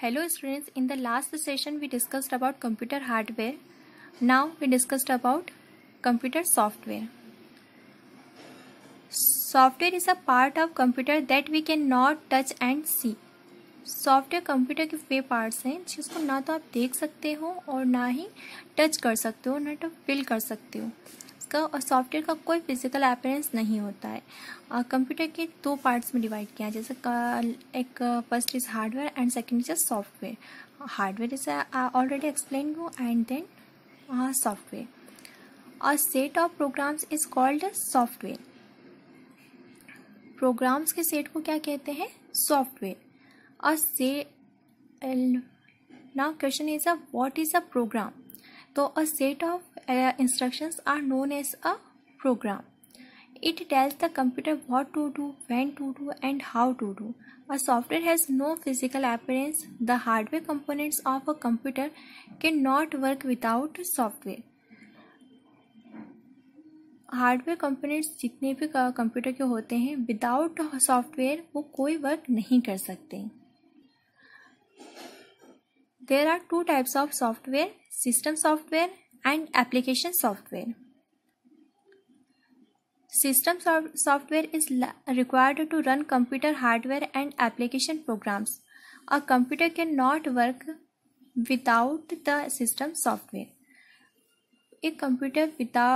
Hello students, in the last session we discussed about computer hardware. Now we discussed about computer software. Software is a part of computer that we cannot touch and see. Software computer के वे parts हैं जिसको ना तो आप देख सकते हो और ना ही टच कर सकते हो ना तो फील कर सकते हो का और सॉफ्टवेयर का कोई फिजिकल अपेयरेंस नहीं होता है कंप्यूटर के दो पार्ट्स में डिवाइड किया जैसे एक first is hardware and second is software hardware is already explain you and then software और set of programs is called software programs के सेट को क्या कहते हैं सॉफ्टवेयर a से now question is a what is a program तो a set of uh, instructions are known as a program it tells the computer what to do when to do and how to do a software has no physical appearance the hardware components of a computer cannot work without software hardware components जितने भी computer के होते हैं without software वो कोई work नहीं कर सकते there are two types of software system software and application software system software is required to run computer hardware and application programs a computer can not work without the system software एक computer विदा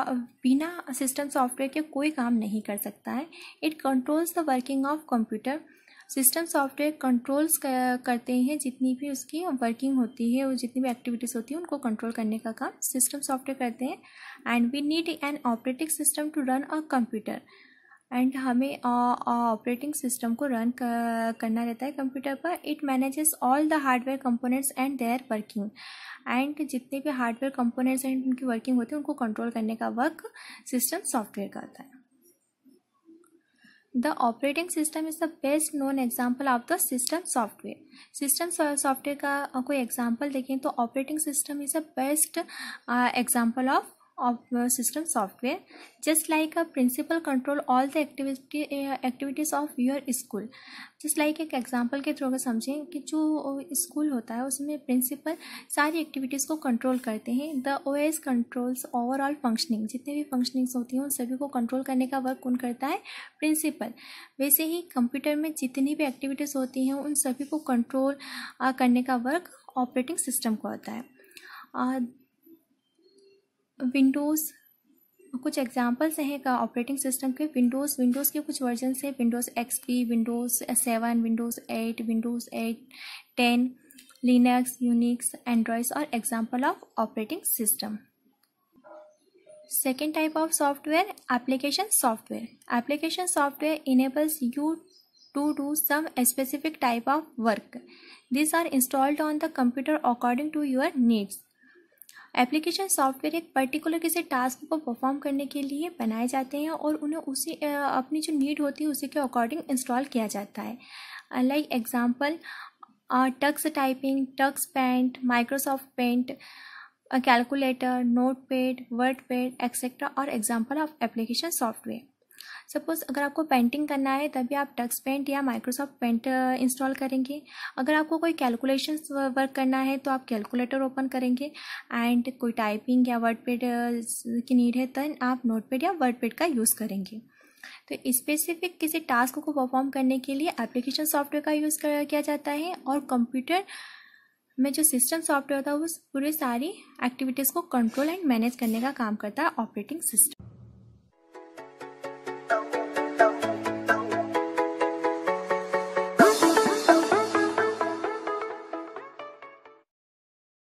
बिना system software के कोई काम नहीं कर सकता है it controls the working of computer system software controls करते हैं जितनी भी उसकी वर्किंग होती है और जितनी भी एक्टिविटीज़ होती हैं उनको कंट्रोल करने का काम सिस्टम सॉफ्टवेयर करते हैं and we need an operating system to run a computer and हमें ऑपरेटिंग सिस्टम को रन करना रहता है कंप्यूटर पर it manages all the hardware components and their working and जितने भी हार्डवेयर कंपोनेंट्स एंड उनकी वर्किंग होती है उनको कंट्रोल करने का वर्क सिस्टम सॉफ्टवेयर करता है The operating system is the best known example of the system software. System software का कोई example देखें तो operating system is the best uh, example of of system software just like a principal control all the activity activities of your school just like एक example के through अगर समझें कि जो स्कूल होता है उसमें प्रिंसिपल सारी एक्टिविटीज़ को कंट्रोल करते हैं the O S controls overall functioning जितने भी फंक्शनिंग्स होती हैं उन सभी को कंट्रोल करने का वर्क कौन करता है प्रिंसिपल वैसे ही कंप्यूटर में जितनी भी एक्टिविटीज़ होती हैं उन सभी को कंट्रोल करने का वर्क ऑपरेटिंग सिस्टम को होता है विंडोज़ कुछ एग्जाम्पल्स हैं का ऑपरेटिंग सिस्टम के विंडोज़ विंडोज़ के कुछ वर्जन हैं Windows X P Windows seven Windows eight Windows eight ten Linux Unix Androids और example of operating system second type of software application software application software enables you to do some specific type of work this are installed on the computer according to your needs application software एक particular किसी task को perform करने के लिए बनाए जाते हैं और उन्हें उसी अपनी जो नीड होती है उसी के अकॉर्डिंग इंस्टॉल किया जाता है like example Tux typing Tux paint Microsoft paint calculator Notepad WordPad etcetera और example of application software suppose अगर आपको पेंटिंग करना है तभी आप टक्स पेंट या माइक्रोसॉफ्ट पेंट इंस्टॉल करेंगे अगर आपको कोई कैलकुलेशन वर्क करना है तो आप कैलकुलेटर ओपन करेंगे एंड कोई टाइपिंग या वर्ड पेड uh, की नीड है तन आप नोट पेड या वर्ड पेड का यूज़ करेंगे तो स्पेसिफिक किसी टास्क को परफॉर्म करने के लिए एप्लीकेशन सॉफ्टवेयर का यूज़ किया जाता है और कंप्यूटर में जो सिस्टम सॉफ्टवेयर होता है वो पूरे सारी एक्टिविटीज़ को कंट्रोल एंड मैनेज करने का काम करता है ऑपरेटिंग सिस्टम